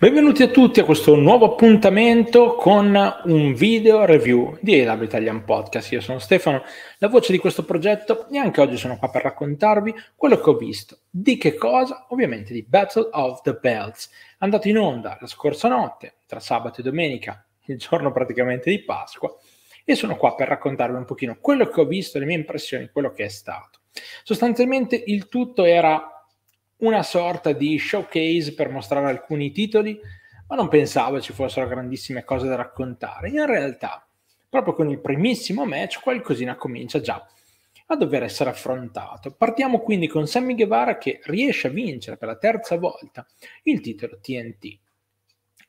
Benvenuti a tutti a questo nuovo appuntamento con un video review di EW Italian Podcast. Io sono Stefano, la voce di questo progetto e anche oggi sono qua per raccontarvi quello che ho visto. Di che cosa? Ovviamente di Battle of the Belts. Andato in onda la scorsa notte, tra sabato e domenica, il giorno praticamente di Pasqua, e sono qua per raccontarvi un pochino quello che ho visto, le mie impressioni, quello che è stato. Sostanzialmente il tutto era una sorta di showcase per mostrare alcuni titoli, ma non pensavo ci fossero grandissime cose da raccontare. In realtà, proprio con il primissimo match, qualcosina comincia già a dover essere affrontato. Partiamo quindi con Sammy Guevara che riesce a vincere per la terza volta il titolo TNT.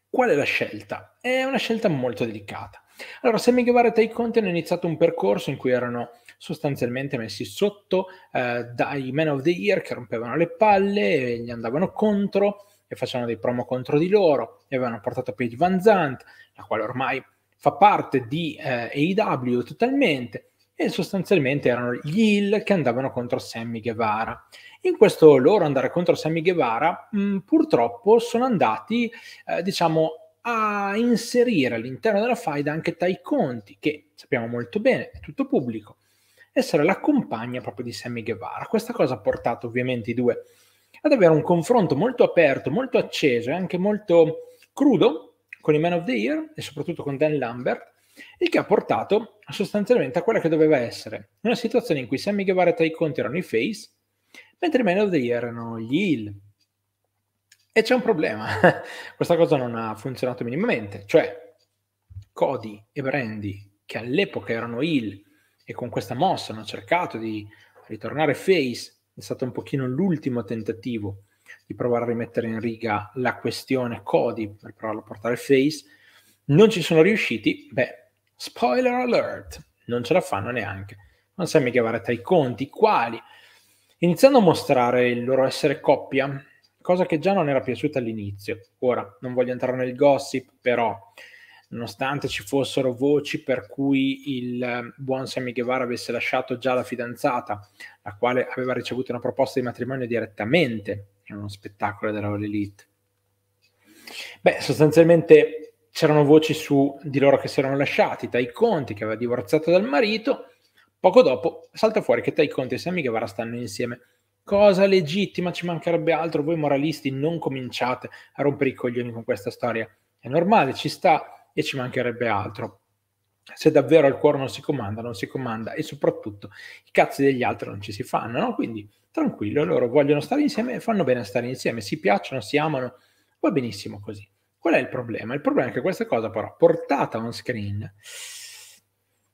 Qual è la scelta? È una scelta molto delicata. Allora, Sammy Guevara e Tay Conte hanno iniziato un percorso in cui erano sostanzialmente messi sotto eh, dai Man of the Year che rompevano le palle, eh, gli andavano contro e facevano dei promo contro di loro, e avevano portato Paige Van Zandt, la quale ormai fa parte di eh, AEW totalmente, e sostanzialmente erano gli Hill che andavano contro Sammy Guevara. In questo loro andare contro Sammy Guevara, mh, mm, purtroppo sono andati, eh, diciamo, a inserire all'interno della faida anche Tai Conti, che sappiamo molto bene, è tutto pubblico, essere la compagna proprio di Sammy Guevara. Questa cosa ha portato ovviamente i due ad avere un confronto molto aperto, molto acceso e anche molto crudo con i Man of the Year e soprattutto con Dan Lambert, il che ha portato sostanzialmente a quella che doveva essere una situazione in cui Sammy Guevara e Tai Conti erano i face, mentre i Man of the Year erano gli heel e c'è un problema, questa cosa non ha funzionato minimamente, cioè Cody e Brandy, che all'epoca erano il e con questa mossa hanno cercato di ritornare face, è stato un pochino l'ultimo tentativo di provare a rimettere in riga la questione Cody per provarlo a portare face, non ci sono riusciti, beh, spoiler alert, non ce la fanno neanche. Non sai mica tra i conti, quali, iniziando a mostrare il loro essere coppia, cosa che già non era piaciuta all'inizio. Ora, non voglio entrare nel gossip, però, nonostante ci fossero voci per cui il ehm, buon Sammy Guevara avesse lasciato già la fidanzata, la quale aveva ricevuto una proposta di matrimonio direttamente in uno spettacolo della All Elite. Beh, sostanzialmente c'erano voci su di loro che si erano lasciati, Tai Conti che aveva divorziato dal marito, poco dopo salta fuori che Tai Conti e Sammy Guevara stanno insieme cosa legittima, ci mancherebbe altro, voi moralisti non cominciate a rompere i coglioni con questa storia. È normale, ci sta e ci mancherebbe altro. Se davvero il cuore non si comanda, non si comanda e soprattutto i cazzi degli altri non ci si fanno, no? Quindi tranquillo, loro vogliono stare insieme e fanno bene a stare insieme, si piacciono, si amano, va benissimo così. Qual è il problema? Il problema è che questa cosa però portata on screen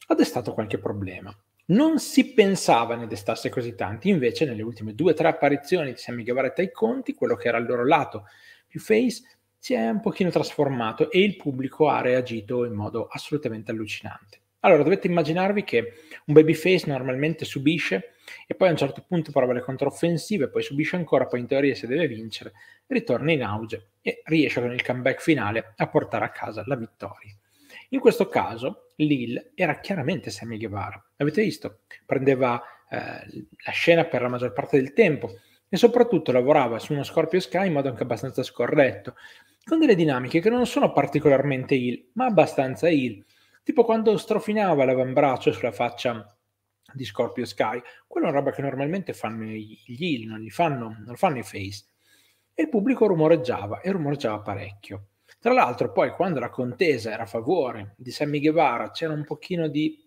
ha destato qualche problema. Non si pensava ne destasse così tanti, invece nelle ultime due o tre apparizioni di Sammy Guevara e Tai Conti, quello che era il loro lato più face, si è un pochino trasformato e il pubblico ha reagito in modo assolutamente allucinante. Allora, dovete immaginarvi che un babyface normalmente subisce e poi a un certo punto prova le controffensive, poi subisce ancora, poi in teoria se deve vincere, ritorna in auge e riesce con il comeback finale a portare a casa la vittoria. In questo caso Lil era chiaramente Sammy Guevara, avete visto? Prendeva eh, la scena per la maggior parte del tempo e soprattutto lavorava su uno Scorpio Sky in modo anche abbastanza scorretto, con delle dinamiche che non sono particolarmente il, ma abbastanza il, tipo quando strofinava l'avambraccio sulla faccia di Scorpio Sky, quella è una roba che normalmente fanno gli il, non, fanno, non lo fanno i face. E il pubblico rumoreggiava e rumoreggiava parecchio. Tra l'altro poi quando la contesa era a favore di Sammy Guevara c'era un pochino di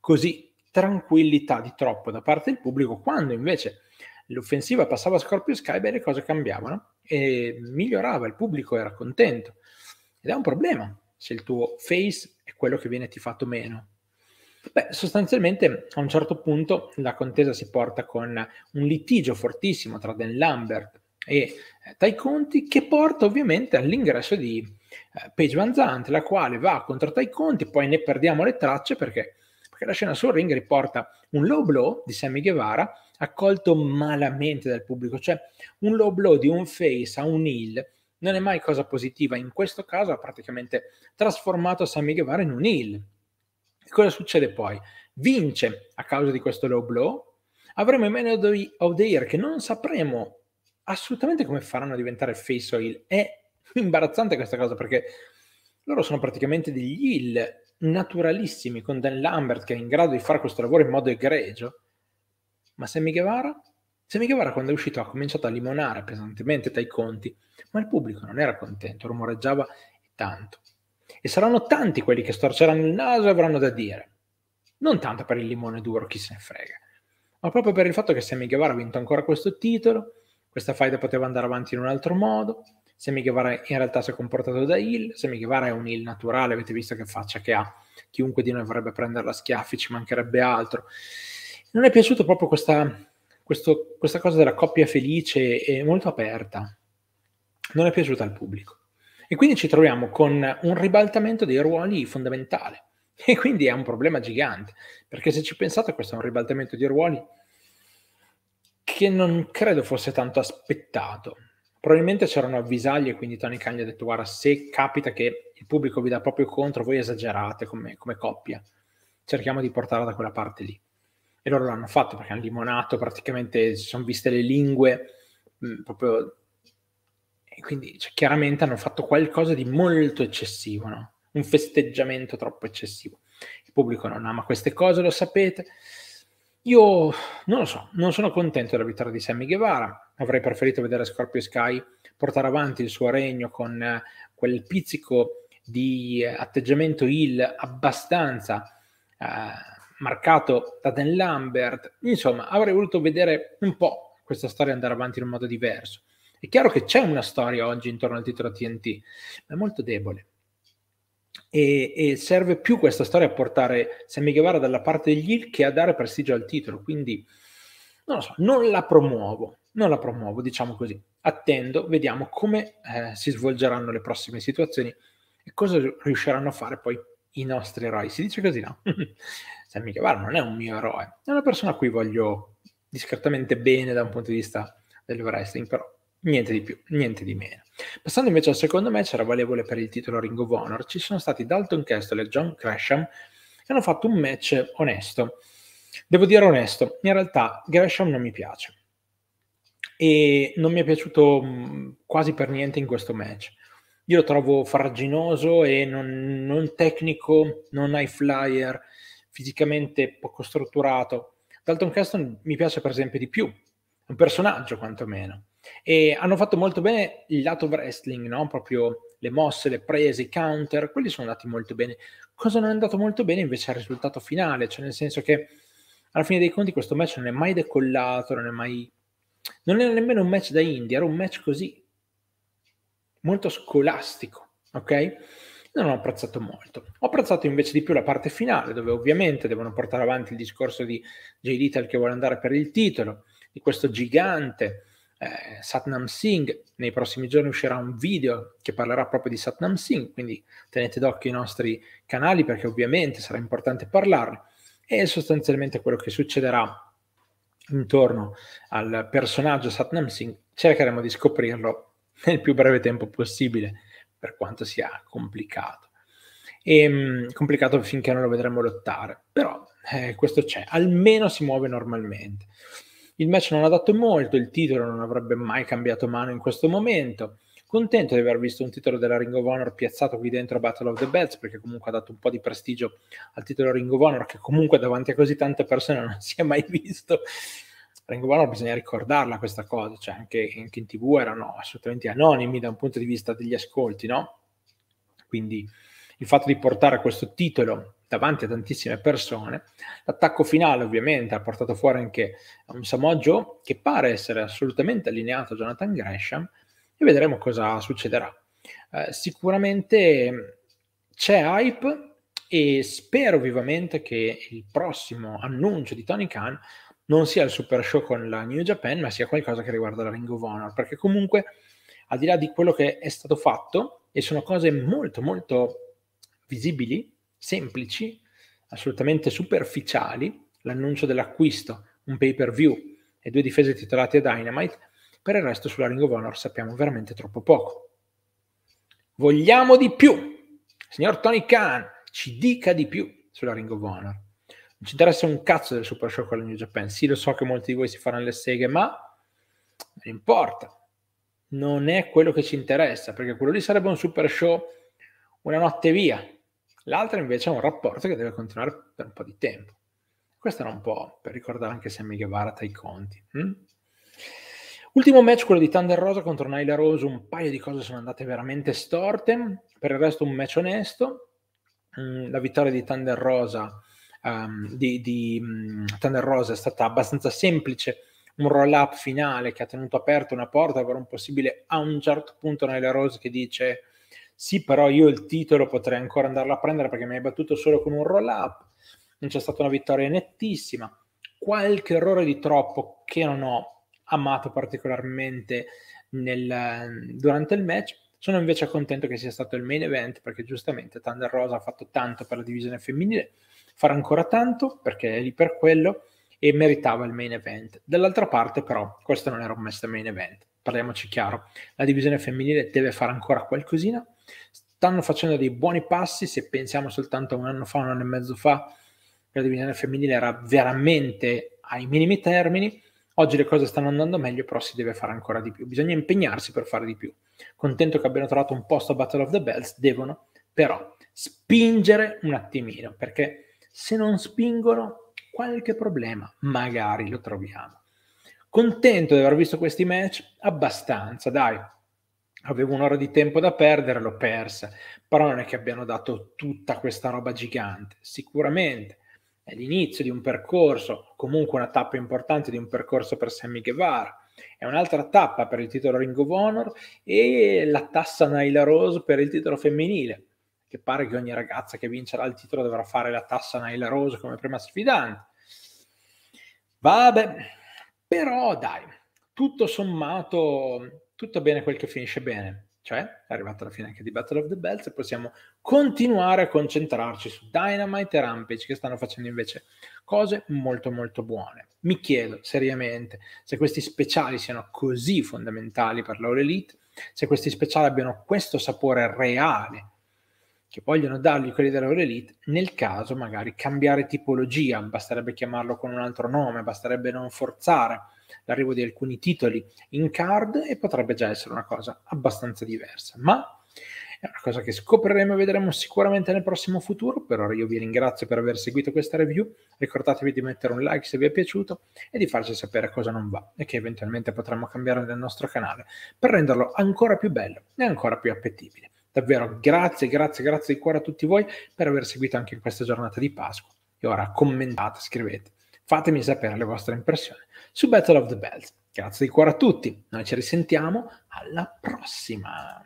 così tranquillità di troppo da parte del pubblico, quando invece l'offensiva passava a Scorpio Sky, beh, le cose cambiavano e migliorava, il pubblico era contento. Ed è un problema se il tuo face è quello che viene tifato meno. Beh, sostanzialmente a un certo punto la contesa si porta con un litigio fortissimo tra Dan Lambert e eh, dai conti che porta ovviamente all'ingresso di eh, Paige Van Zandt, la quale va contro Tai Conti, poi ne perdiamo le tracce perché, perché la scena sul ring riporta un low blow di Sammy Guevara accolto malamente dal pubblico, cioè un low blow di un face a un heel non è mai cosa positiva, in questo caso ha praticamente trasformato Sammy Guevara in un heel. E cosa succede poi? Vince a causa di questo low blow, avremo i Man of the che non sapremo assolutamente come faranno a diventare face oil. È imbarazzante questa cosa perché loro sono praticamente degli hill naturalissimi con Dan Lambert che è in grado di fare questo lavoro in modo egregio. Ma Sammy Guevara? Sammy Guevara quando è uscito ha cominciato a limonare pesantemente dai conti, ma il pubblico non era contento, rumoreggiava tanto. E saranno tanti quelli che storceranno il naso e avranno da dire. Non tanto per il limone duro, chi se ne frega, ma proprio per il fatto che Sammy Guevara ha vinto ancora questo titolo, questa fight poteva andare avanti in un altro modo. Sammy Guevara in realtà si è comportato da heel. Sammy Guevara è un heel naturale, avete visto che faccia che ha. Chiunque di noi vorrebbe prenderla a schiaffi, ci mancherebbe altro. Non è piaciuta proprio questa, questo, questa cosa della coppia felice e molto aperta. Non è piaciuta al pubblico. E quindi ci troviamo con un ribaltamento dei ruoli fondamentale. E quindi è un problema gigante, perché se ci pensate questo è un ribaltamento di ruoli che non credo fosse tanto aspettato. Probabilmente c'erano avvisaglie, quindi Tony Khan gli ha detto guarda, se capita che il pubblico vi dà proprio contro, voi esagerate come, come coppia, cerchiamo di portarla da quella parte lì. E loro l'hanno fatto perché hanno limonato, praticamente si sono viste le lingue, mh, mm, proprio... E quindi cioè, chiaramente hanno fatto qualcosa di molto eccessivo, no? un festeggiamento troppo eccessivo. Il pubblico non ama queste cose, lo sapete. Io non lo so, non sono contento della vittoria di Sammy Guevara, avrei preferito vedere Scorpio Sky portare avanti il suo regno con eh, quel pizzico di eh, atteggiamento heel abbastanza eh, marcato da Dan Lambert. Insomma, avrei voluto vedere un po' questa storia andare avanti in un modo diverso. È chiaro che c'è una storia oggi intorno al titolo TNT, ma è molto debole. E, e, serve più questa storia a portare Sammy Guevara dalla parte degli Hill che a dare prestigio al titolo. Quindi non lo so, non la promuovo, non la promuovo, diciamo così. Attendo, vediamo come eh, si svolgeranno le prossime situazioni e cosa riusciranno a fare poi i nostri eroi. Si dice così, no? Sammy Guevara non è un mio eroe, è una persona a cui voglio discretamente bene da un punto di vista del wrestling, però Niente di più, niente di meno. Passando invece al secondo match, era valevole per il titolo Ring of Honor, ci sono stati Dalton Castle e John Gresham che hanno fatto un match onesto. Devo dire onesto, in realtà Gresham non mi piace e non mi è piaciuto mm, quasi per niente in questo match. Io lo trovo farraginoso e non, non tecnico, non high flyer, fisicamente poco strutturato. Dalton Castle mi piace per esempio di più, un personaggio quantomeno e hanno fatto molto bene il lato wrestling, no? proprio le mosse, le prese, i counter, quelli sono andati molto bene. Cosa non è andato molto bene invece è il risultato finale, cioè nel senso che alla fine dei conti questo match non è mai decollato, non è mai... Non era nemmeno un match da indie, era un match così, molto scolastico, ok? Non ho apprezzato molto. Ho apprezzato invece di più la parte finale, dove ovviamente devono portare avanti il discorso di J. Little che vuole andare per il titolo, di questo gigante eh, Satnam Singh. Nei prossimi giorni uscirà un video che parlerà proprio di Satnam Singh, quindi tenete d'occhio i nostri canali perché ovviamente sarà importante parlarne. E sostanzialmente quello che succederà intorno al personaggio Satnam Singh cercheremo di scoprirlo nel più breve tempo possibile, per quanto sia complicato. E, ehm, complicato finché non lo vedremo lottare, però eh, questo c'è, almeno si muove normalmente. Il match non ha dato molto, il titolo non avrebbe mai cambiato mano in questo momento. Contento di aver visto un titolo della Ring of Honor piazzato qui dentro a Battle of the Bells, perché comunque ha dato un po' di prestigio al titolo Ring of Honor, che comunque davanti a così tante persone non si è mai visto. Ring of Honor bisogna ricordarla questa cosa, cioè anche, anche in tv erano assolutamente anonimi da un punto di vista degli ascolti, no? Quindi il fatto di portare questo titolo davanti a tantissime persone. L'attacco finale ovviamente ha portato fuori anche un Samoa che pare essere assolutamente allineato a Jonathan Gresham e vedremo cosa succederà. Eh, sicuramente c'è hype e spero vivamente che il prossimo annuncio di Tony Khan non sia il super show con la New Japan, ma sia qualcosa che riguarda la Ring of Honor, perché comunque al di là di quello che è stato fatto, e sono cose molto molto visibili semplici, assolutamente superficiali, l'annuncio dell'acquisto, un pay per view e due difese titolate a Dynamite, per il resto sulla Ring of Honor sappiamo veramente troppo poco. Vogliamo di più! Signor Tony Khan, ci dica di più sulla Ring of Honor. Non ci interessa un cazzo del Super Show con la New Japan. Sì, lo so che molti di voi si faranno le seghe, ma non importa. Non è quello che ci interessa, perché quello lì sarebbe un Super Show una notte via, L'altra invece è un rapporto che deve continuare per un po' di tempo. Questo era un po' per ricordare anche Sammy Guevara tra i conti. Hm? Ultimo match, quello di Thunder Rosa contro Naila Rose. Un paio di cose sono andate veramente storte. Per il resto, un match onesto. Mm, la vittoria di Thunder Rosa, um, di, di, mm, Thunder Rosa è stata abbastanza semplice. Un roll up finale che ha tenuto aperta una porta per un possibile a un certo punto Naila Rose che dice sì, però io il titolo potrei ancora andarlo a prendere perché mi hai battuto solo con un roll up. Non c'è stata una vittoria nettissima. Qualche errore di troppo che non ho amato particolarmente nel, durante il match. Sono invece contento che sia stato il main event perché giustamente Thunder Rosa ha fatto tanto per la divisione femminile, farà ancora tanto perché è lì per quello e meritava il main event. Dall'altra parte però questo non era un match main event parliamoci chiaro, la divisione femminile deve fare ancora qualcosina, stanno facendo dei buoni passi, se pensiamo soltanto a un anno fa, un anno e mezzo fa, la divisione femminile era veramente ai minimi termini, oggi le cose stanno andando meglio, però si deve fare ancora di più, bisogna impegnarsi per fare di più. Contento che abbiano trovato un posto a Battle of the Bells, devono però spingere un attimino, perché se non spingono qualche problema magari lo troviamo. Contento di aver visto questi match? Abbastanza, dai. Avevo un'ora di tempo da perdere, l'ho persa, però non è che abbiano dato tutta questa roba gigante. Sicuramente è l'inizio di un percorso, comunque una tappa importante di un percorso per Sammy Guevara. È un'altra tappa per il titolo Ring of Honor e la tassa Naila Rose per il titolo femminile, che pare che ogni ragazza che vincerà il titolo dovrà fare la tassa Naila Rose come prima sfidante. Vabbè, però dai, tutto sommato, tutto bene quel che finisce bene. Cioè, è arrivata la fine anche di Battle of the Bells e possiamo continuare a concentrarci su Dynamite e Rampage che stanno facendo invece cose molto molto buone. Mi chiedo seriamente se questi speciali siano così fondamentali per l'Aure Elite, se questi speciali abbiano questo sapore reale che vogliono dargli quelli della loro Elite, nel caso magari cambiare tipologia, basterebbe chiamarlo con un altro nome, basterebbe non forzare l'arrivo di alcuni titoli in card e potrebbe già essere una cosa abbastanza diversa. Ma è una cosa che scopriremo e vedremo sicuramente nel prossimo futuro. Per ora io vi ringrazio per aver seguito questa review, ricordatevi di mettere un like se vi è piaciuto e di farci sapere cosa non va e che eventualmente potremmo cambiare nel nostro canale per renderlo ancora più bello e ancora più appetibile. Davvero grazie, grazie, grazie di cuore a tutti voi per aver seguito anche questa giornata di Pasqua. E ora commentate, scrivete, fatemi sapere le vostre impressioni su Battle of the Bells. Grazie di cuore a tutti, noi ci risentiamo alla prossima.